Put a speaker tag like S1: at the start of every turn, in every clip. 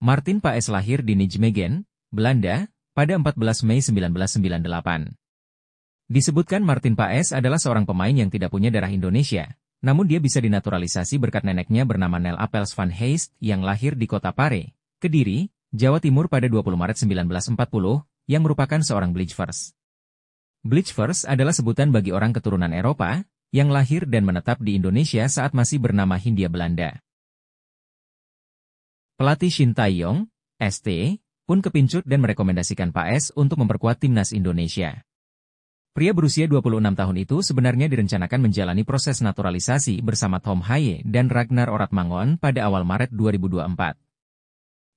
S1: Martin Paes lahir di Nijmegen, Belanda, pada 14 Mei 1998. Disebutkan Martin Paes adalah seorang pemain yang tidak punya darah Indonesia, namun dia bisa dinaturalisasi berkat neneknya bernama Nel Apels van Heist yang lahir di kota Pare, Kediri, Jawa Timur pada 20 Maret 1940, yang merupakan seorang Bleachvers. Bleachvers adalah sebutan bagi orang keturunan Eropa, yang lahir dan menetap di Indonesia saat masih bernama Hindia Belanda. Pelatih Shin Tae-yong, ST, pun kepincut dan merekomendasikan Pak S untuk memperkuat timnas Indonesia. Pria berusia 26 tahun itu sebenarnya direncanakan menjalani proses naturalisasi bersama Tom Haye dan Ragnar Oratmangon pada awal Maret 2024.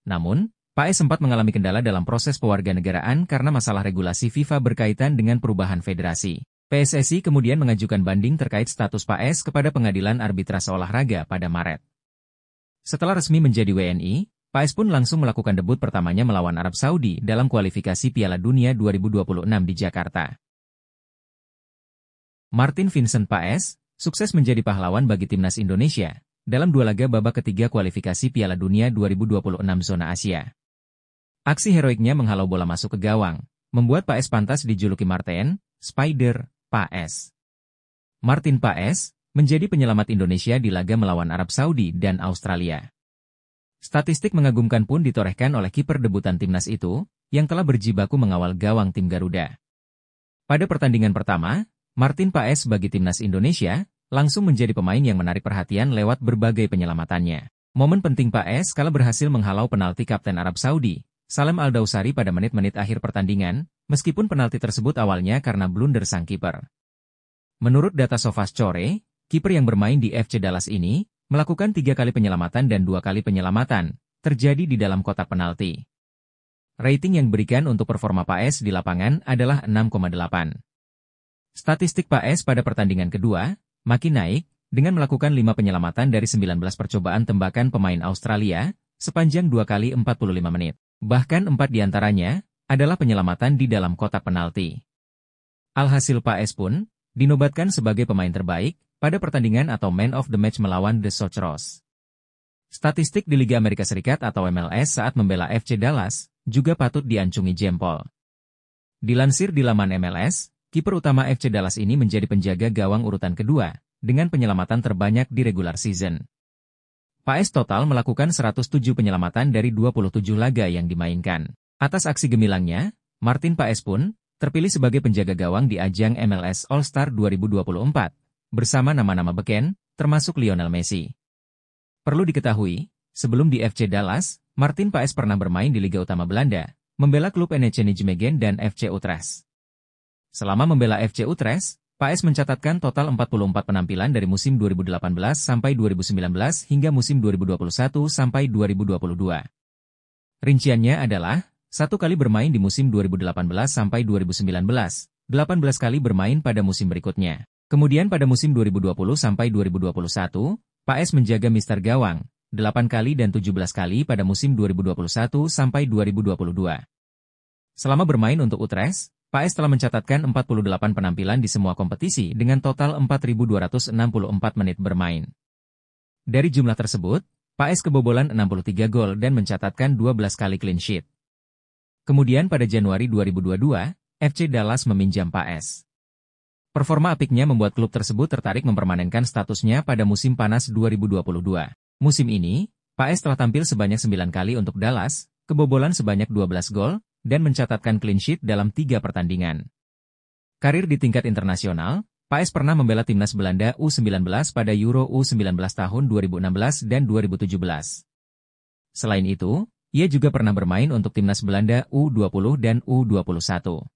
S1: Namun, Pak S sempat mengalami kendala dalam proses pewarganegaraan karena masalah regulasi FIFA berkaitan dengan perubahan federasi. PSSI kemudian mengajukan banding terkait status Pak S kepada Pengadilan Arbitrase Olahraga pada Maret. Setelah resmi menjadi WNI, Paes pun langsung melakukan debut pertamanya melawan Arab Saudi dalam kualifikasi Piala Dunia 2026 di Jakarta. Martin Vincent Paes sukses menjadi pahlawan bagi timnas Indonesia dalam dua laga babak ketiga kualifikasi Piala Dunia 2026 zona Asia. Aksi heroiknya menghalau bola masuk ke gawang, membuat Paes pantas dijuluki Martin, Spider, Paes. Martin Paes menjadi penyelamat Indonesia di laga melawan Arab Saudi dan Australia. Statistik mengagumkan pun ditorehkan oleh kiper debutan timnas itu, yang telah berjibaku mengawal gawang tim Garuda. Pada pertandingan pertama, Martin Paes bagi timnas Indonesia langsung menjadi pemain yang menarik perhatian lewat berbagai penyelamatannya. Momen penting Paes kala berhasil menghalau penalti Kapten Arab Saudi, Salem Aldausari pada menit-menit akhir pertandingan, meskipun penalti tersebut awalnya karena blunder sang kiper. Menurut data Sofas Chore, Kiper yang bermain di FC Dallas ini melakukan tiga kali penyelamatan dan dua kali penyelamatan terjadi di dalam kotak penalti. Rating yang diberikan untuk performa Paes di lapangan adalah 6,8. Statistik Paes pada pertandingan kedua makin naik dengan melakukan 5 penyelamatan dari 19 percobaan tembakan pemain Australia sepanjang 2 kali 45 menit. Bahkan 4 diantaranya adalah penyelamatan di dalam kotak penalti. Alhasil Paes pun dinobatkan sebagai pemain terbaik pada pertandingan atau man of the match melawan The Socceros. Statistik di Liga Amerika Serikat atau MLS saat membela FC Dallas juga patut diancungi jempol. Dilansir di laman MLS, kiper utama FC Dallas ini menjadi penjaga gawang urutan kedua, dengan penyelamatan terbanyak di regular season. Paes total melakukan 107 penyelamatan dari 27 laga yang dimainkan. Atas aksi gemilangnya, Martin Paes pun terpilih sebagai penjaga gawang di ajang MLS All-Star 2024, bersama nama-nama beken, termasuk Lionel Messi. Perlu diketahui, sebelum di FC Dallas, Martin Paes pernah bermain di Liga Utama Belanda, membela klub NEC Nijmegen dan FC Utrecht. Selama membela FC Utrecht, Paes mencatatkan total 44 penampilan dari musim 2018 sampai 2019 hingga musim 2021 sampai 2022. Rinciannya adalah, satu kali bermain di musim 2018 sampai 2019, 18 kali bermain pada musim berikutnya. Kemudian pada musim 2020 sampai 2021, Paes menjaga Mister Gawang, 8 kali dan 17 kali pada musim 2021 sampai 2022. Selama bermain untuk Utrecht, Paes telah mencatatkan 48 penampilan di semua kompetisi dengan total 4.264 menit bermain. Dari jumlah tersebut, Paes kebobolan 63 gol dan mencatatkan 12 kali clean sheet. Kemudian pada Januari 2022, FC Dallas meminjam Paes. Performa apiknya membuat klub tersebut tertarik mempermanenkan statusnya pada musim panas 2022. Musim ini, Paes telah tampil sebanyak 9 kali untuk Dallas, kebobolan sebanyak 12 gol, dan mencatatkan clean sheet dalam 3 pertandingan. Karir di tingkat internasional, Paes pernah membela timnas Belanda U19 pada Euro U19 tahun 2016 dan 2017. Selain itu, ia juga pernah bermain untuk timnas Belanda U20 dan U21.